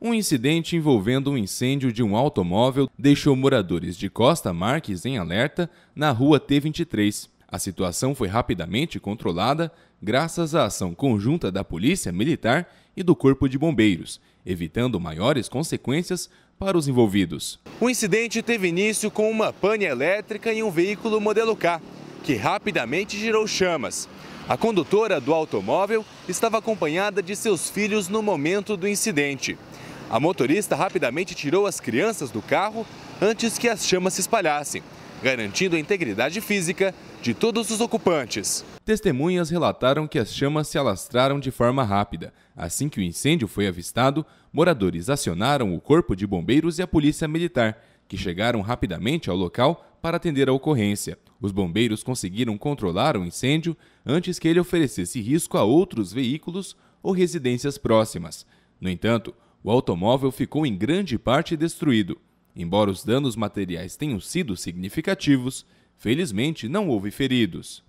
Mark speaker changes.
Speaker 1: Um incidente envolvendo um incêndio de um automóvel deixou moradores de Costa Marques em alerta na rua T23. A situação foi rapidamente controlada graças à ação conjunta da Polícia Militar e do Corpo de Bombeiros, evitando maiores consequências para os envolvidos. O incidente teve início com uma pane elétrica em um veículo modelo K, que rapidamente girou chamas. A condutora do automóvel estava acompanhada de seus filhos no momento do incidente. A motorista rapidamente tirou as crianças do carro antes que as chamas se espalhassem, garantindo a integridade física de todos os ocupantes. Testemunhas relataram que as chamas se alastraram de forma rápida. Assim que o incêndio foi avistado, moradores acionaram o Corpo de Bombeiros e a Polícia Militar, que chegaram rapidamente ao local para atender a ocorrência. Os bombeiros conseguiram controlar o incêndio antes que ele oferecesse risco a outros veículos ou residências próximas. No entanto, o automóvel ficou em grande parte destruído. Embora os danos materiais tenham sido significativos, felizmente não houve feridos.